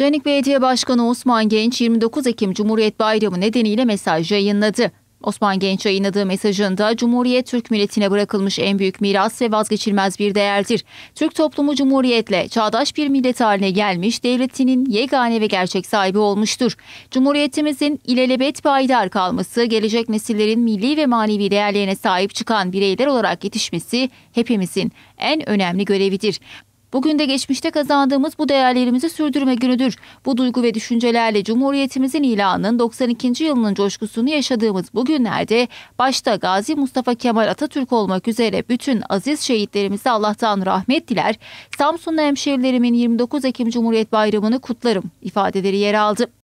Canik Belediye Başkanı Osman Genç 29 Ekim Cumhuriyet Bayramı nedeniyle mesaj yayınladı. Osman Genç yayınladığı mesajında Cumhuriyet Türk milletine bırakılmış en büyük miras ve vazgeçilmez bir değerdir. Türk toplumu Cumhuriyet'le çağdaş bir millet haline gelmiş, devletinin yegane ve gerçek sahibi olmuştur. Cumhuriyetimizin ilelebet payidar kalması, gelecek nesillerin milli ve manevi değerlerine sahip çıkan bireyler olarak yetişmesi hepimizin en önemli görevidir. Bugün de geçmişte kazandığımız bu değerlerimizi sürdürme günüdür. Bu duygu ve düşüncelerle Cumhuriyetimizin ilanının 92. yılının coşkusunu yaşadığımız bu günlerde başta Gazi Mustafa Kemal Atatürk olmak üzere bütün aziz şehitlerimize Allah'tan rahmet diler. Samsunlu hemşerilerimin 29 Ekim Cumhuriyet Bayramı'nı kutlarım ifadeleri yer aldı.